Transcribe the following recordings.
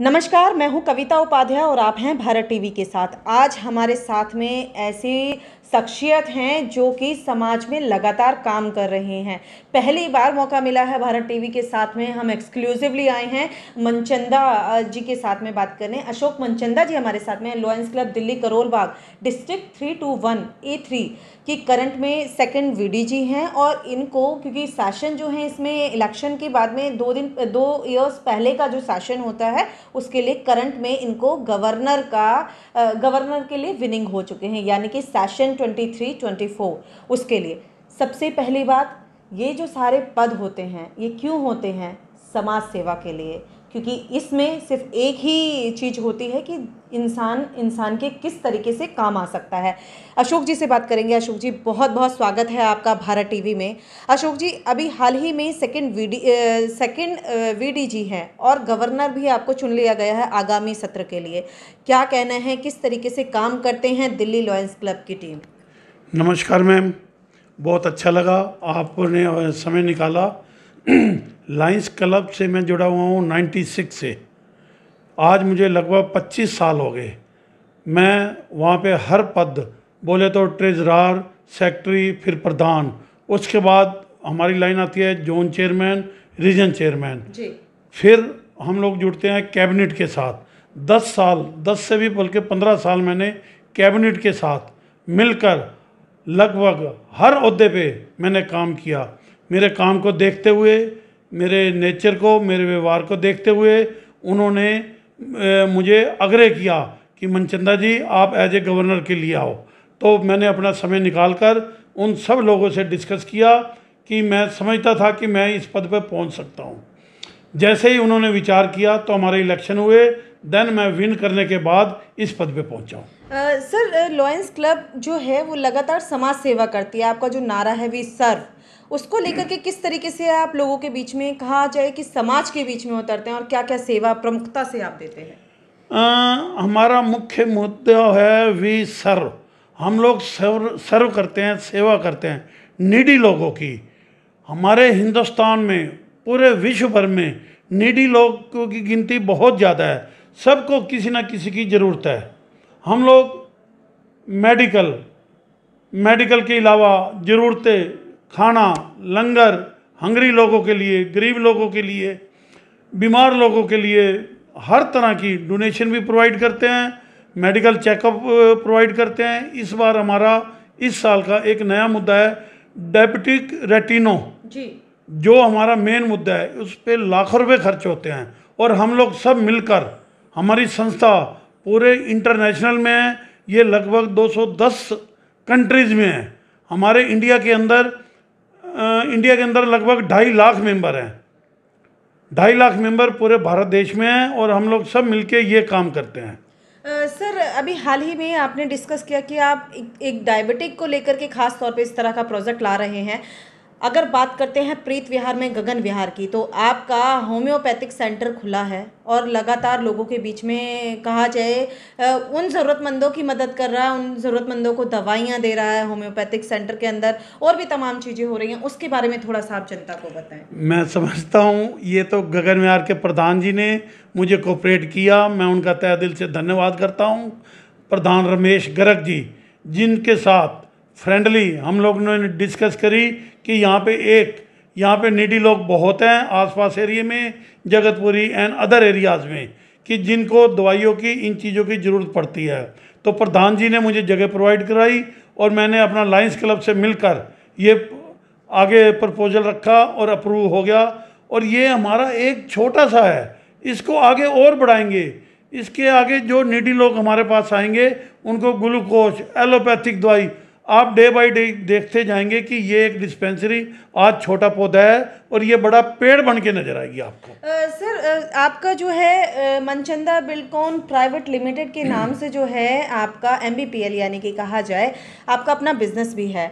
नमस्कार मैं हूं कविता उपाध्याय और आप हैं भारत टीवी के साथ आज हमारे साथ में ऐसी शख्सियत हैं जो कि समाज में लगातार काम कर रहे हैं पहली बार मौका मिला है भारत टीवी के साथ में हम एक्सक्लूसिवली आए हैं मनचंदा जी के साथ में बात करने अशोक मनचंदा जी हमारे साथ में Lions Club Delhi Karol Bagh district three two one A three की करंट में सेकंड जी हैं और इनको क्योंकि शासन जो है इसमें इलेक्शन के बाद में दो दिन दो ईयर्स पहले का जो शासन होता है उसके लिए करंट में इनको गवर्नर का गवर्नर के लिए विनिंग हो चुके हैं यानी कि session twenty three twenty four उसके लिए सबसे पहली बात ये जो सारे पद होते हैं ये क्यों होते हैं समाज सेवा के लिए क्योंकि इसमें सिर्फ एक ही चीज़ होती है कि इंसान इंसान के किस तरीके से काम आ सकता है अशोक जी से बात करेंगे अशोक जी बहुत बहुत स्वागत है आपका भारत टीवी में अशोक जी अभी हाल ही में सेकंड वीडी सेकंड वीडी जी हैं और गवर्नर भी आपको चुन लिया गया है आगामी सत्र के लिए क्या कहना है किस तरीके से काम करते हैं दिल्ली लॉयंस क्लब की टीम नमस्कार मैम बहुत अच्छा लगा आपने समय निकाला लाइंस क्लब से मैं जुड़ा हुआ हूँ 96 से आज मुझे लगभग 25 साल हो गए मैं वहाँ पे हर पद बोले तो ट्रेजरार सेक्रेटरी फिर प्रधान उसके बाद हमारी लाइन आती है जोन चेयरमैन रीजन चेयरमैन फिर हम लोग जुड़ते हैं कैबिनेट के साथ 10 साल 10 से भी बल्कि 15 साल मैंने कैबिनेट के साथ मिलकर लगभग हर अहदे पे मैंने काम किया मेरे काम को देखते हुए मेरे नेचर को मेरे व्यवहार को देखते हुए उन्होंने मुझे आग्रह किया कि मनचंदा जी आप एज ए गवर्नर के लिए आओ तो मैंने अपना समय निकाल कर उन सब लोगों से डिस्कस किया कि मैं समझता था कि मैं इस पद पर पहुंच सकता हूं जैसे ही उन्होंने विचार किया तो हमारे इलेक्शन हुए देन मैं विन करने के बाद इस पद पर पहुँचा सर लॉयंस क्लब जो है वो लगातार समाज सेवा करती है आपका जो नारा है वी सर्व उसको लेकर के किस तरीके से आप लोगों के बीच में कहा जाए कि समाज के बीच में उतरते हैं और क्या क्या सेवा प्रमुखता से आप देते हैं आ, हमारा मुख्य मुद्दा है वी सर्व हम लोग सर्व सर्व करते हैं सेवा करते हैं निडी लोगों की हमारे हिंदुस्तान में पूरे विश्व भर में निडी लोगों की गिनती बहुत ज़्यादा है सबको किसी ना किसी की ज़रूरत है हम लोग मेडिकल मेडिकल के अलावा ज़रूरतें खाना लंगर हंगरी लोगों के लिए गरीब लोगों के लिए बीमार लोगों के लिए हर तरह की डोनेशन भी प्रोवाइड करते हैं मेडिकल चेकअप प्रोवाइड करते हैं इस बार हमारा इस साल का एक नया मुद्दा है डायबिटिक रेटिनो जी जो हमारा मेन मुद्दा है उस पर लाखों रुपए खर्च होते हैं और हम लोग सब मिलकर हमारी संस्था पूरे इंटरनेशनल में है ये लगभग 210 कंट्रीज़ में है हमारे इंडिया के अंदर इंडिया के अंदर लगभग ढाई लाख मेंबर हैं ढाई लाख मेंबर पूरे भारत देश में हैं और हम लोग सब मिलके ये काम करते हैं आ, सर अभी हाल ही में आपने डिस्कस किया कि आप एक, डायबिटिक को लेकर के खास तौर पे इस तरह का प्रोजेक्ट ला रहे हैं अगर बात करते हैं प्रीत विहार में गगन विहार की तो आपका होम्योपैथिक सेंटर खुला है और लगातार लोगों के बीच में कहा जाए उन ज़रूरतमंदों की मदद कर रहा है उन ज़रूरतमंदों को दवाइयाँ दे रहा है होम्योपैथिक सेंटर के अंदर और भी तमाम चीज़ें हो रही हैं उसके बारे में थोड़ा सा आप जनता को बताएं मैं समझता हूँ ये तो गगन विहार के प्रधान जी ने मुझे कोऑपरेट किया मैं उनका तय दिल से धन्यवाद करता हूँ प्रधान रमेश गर्ग जी जिनके साथ फ्रेंडली हम लोग ने डिस्कस करी कि यहाँ पे एक यहाँ पे नीडी लोग बहुत हैं आसपास एरिए में जगतपुरी एंड अदर एरियाज़ में कि जिनको दवाइयों की इन चीज़ों की ज़रूरत पड़ती है तो प्रधान जी ने मुझे जगह प्रोवाइड कराई और मैंने अपना लाइन्स क्लब से मिलकर ये आगे प्रपोजल रखा और अप्रूव हो गया और ये हमारा एक छोटा सा है इसको आगे और बढ़ाएंगे इसके आगे जो निडी लोग हमारे पास आएंगे उनको ग्लूकोज एलोपैथिक दवाई आप डे बाय डे देखते जाएंगे कि ये एक डिस्पेंसरी आज छोटा पौधा है और ये बड़ा पेड़ बन के नजर आएगी आपको आ, सर आपका जो है मनचंदा बिल्कॉन प्राइवेट लिमिटेड के नाम से जो है आपका एम यानी कि कहा जाए आपका अपना बिजनेस भी है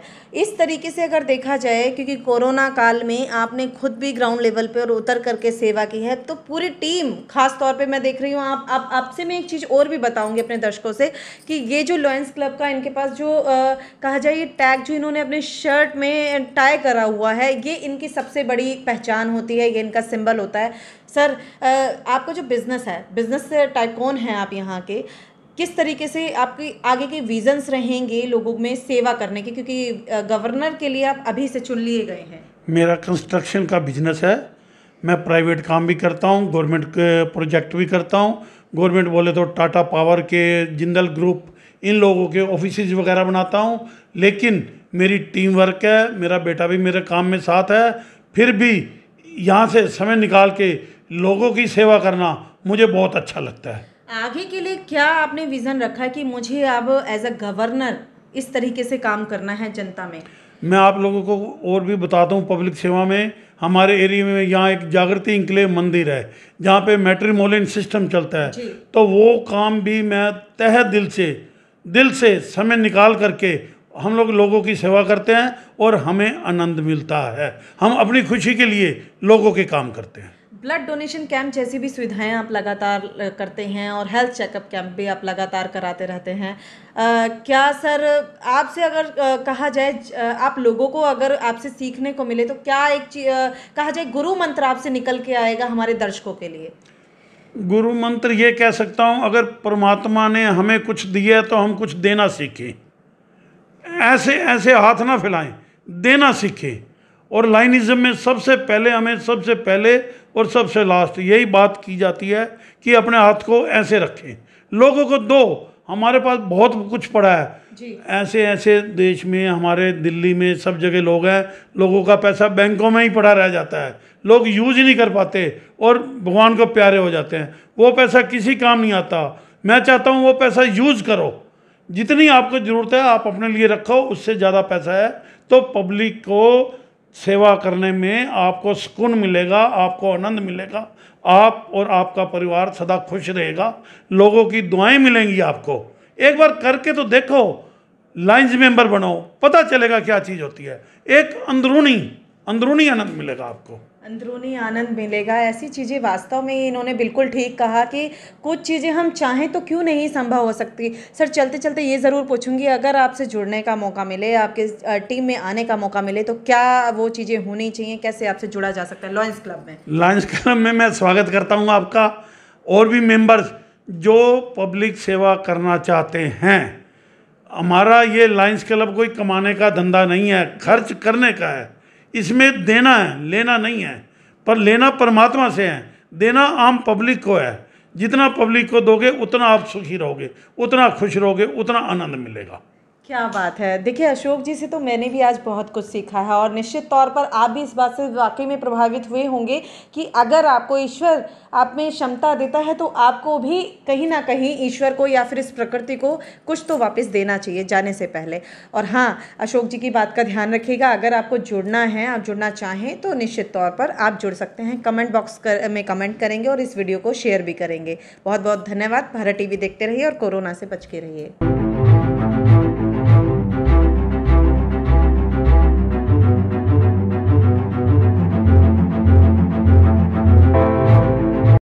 इस तरीके से अगर देखा जाए क्योंकि कोरोना काल में आपने खुद भी ग्राउंड लेवल पर उतर करके सेवा की है तो पूरी टीम खास तौर पे मैं देख रही हूँ आप आप आपसे मैं एक चीज़ और भी बताऊंगी अपने दर्शकों से कि ये जो लॉयंस क्लब का इनके पास जो आ, कहा जाए ये टैग जो इन्होंने अपने शर्ट में टाई करा हुआ है ये इनकी सबसे बड़ी एक पहचान होती है ये इनका सिंबल होता है सर आपका जो बिज़नेस है बिज़नेस टाइकोन हैं आप यहाँ के किस तरीके से आपके आगे के विजन्स रहेंगे लोगों में सेवा करने के क्योंकि गवर्नर के लिए आप अभी से चुन लिए गए हैं मेरा कंस्ट्रक्शन का बिजनेस है मैं प्राइवेट काम भी करता हूँ गवर्नमेंट के प्रोजेक्ट भी करता हूँ गवर्नमेंट बोले तो टाटा पावर के जिंदल ग्रुप इन लोगों के ऑफिस वगैरह बनाता हूँ लेकिन मेरी टीम वर्क है मेरा बेटा भी मेरे काम में साथ है फिर भी यहाँ से समय निकाल के लोगों की सेवा करना मुझे बहुत अच्छा लगता है आगे के लिए क्या आपने विज़न रखा है कि मुझे अब एज अ गवर्नर इस तरीके से काम करना है जनता में मैं आप लोगों को और भी बताता हूँ पब्लिक सेवा में हमारे एरिया में यहाँ एक जागृति इंक्लेव मंदिर है जहाँ पे मेट्रीमोलिन सिस्टम चलता है तो वो काम भी मैं तह दिल से दिल से समय निकाल करके हम लोग लोगों की सेवा करते हैं और हमें आनंद मिलता है हम अपनी खुशी के लिए लोगों के काम करते हैं ब्लड डोनेशन कैंप जैसी भी सुविधाएं आप लगातार करते हैं और हेल्थ चेकअप कैंप भी आप लगातार कराते रहते हैं आ, क्या सर आपसे अगर कहा जाए आप लोगों को अगर आपसे सीखने को मिले तो क्या एक आ, कहा जाए गुरु मंत्र आपसे निकल के आएगा हमारे दर्शकों के लिए गुरु मंत्र ये कह सकता हूँ अगर परमात्मा ने हमें कुछ दिया है तो हम कुछ देना सीखें ऐसे ऐसे हाथ ना फैलाएं देना सीखें और लाइनिज़म में सबसे पहले हमें सबसे पहले और सबसे लास्ट यही बात की जाती है कि अपने हाथ को ऐसे रखें लोगों को दो हमारे पास बहुत कुछ पड़ा है ऐसे ऐसे देश में हमारे दिल्ली में सब जगह लोग हैं लोगों का पैसा बैंकों में ही पड़ा रह जाता है लोग यूज ही नहीं कर पाते और भगवान को प्यारे हो जाते हैं वो पैसा किसी काम नहीं आता मैं चाहता हूँ वो पैसा यूज़ करो जितनी आपको ज़रूरत है आप अपने लिए रखो उससे ज़्यादा पैसा है तो पब्लिक को सेवा करने में आपको सुकून मिलेगा आपको आनंद मिलेगा आप और आपका परिवार सदा खुश रहेगा लोगों की दुआएं मिलेंगी आपको एक बार करके तो देखो लाइन्स मेंबर बनो पता चलेगा क्या चीज़ होती है एक अंदरूनी अंदरूनी आनंद मिलेगा आपको अंदरूनी आनंद मिलेगा ऐसी चीज़ें वास्तव में इन्होंने बिल्कुल ठीक कहा कि कुछ चीज़ें हम चाहें तो क्यों नहीं संभव हो सकती सर चलते चलते ये ज़रूर पूछूंगी अगर आपसे जुड़ने का मौका मिले आपके टीम में आने का मौका मिले तो क्या वो चीज़ें होनी चाहिए कैसे आपसे जुड़ा जा सकता है लॉयंस क्लब में लॉयंस क्लब में मैं स्वागत करता हूँ आपका और भी मेम्बर्स जो पब्लिक सेवा करना चाहते हैं हमारा ये लाइन्स क्लब कोई कमाने का धंधा नहीं है खर्च करने का है इसमें देना है लेना नहीं है पर लेना परमात्मा से है देना आम पब्लिक को है जितना पब्लिक को दोगे उतना आप सुखी रहोगे उतना खुश रहोगे उतना आनंद मिलेगा क्या बात है देखिए अशोक जी से तो मैंने भी आज बहुत कुछ सीखा है और निश्चित तौर पर आप भी इस बात से वाकई में प्रभावित हुए होंगे कि अगर आपको ईश्वर आप में क्षमता देता है तो आपको भी कहीं ना कहीं ईश्वर को या फिर इस प्रकृति को कुछ तो वापस देना चाहिए जाने से पहले और हाँ अशोक जी की बात का ध्यान रखिएगा अगर आपको जुड़ना है आप जुड़ना चाहें तो निश्चित तौर पर आप जुड़ सकते हैं कमेंट बॉक्स कर, में कमेंट करेंगे और इस वीडियो को शेयर भी करेंगे बहुत बहुत धन्यवाद भारत टी देखते रहिए और कोरोना से बच के रहिए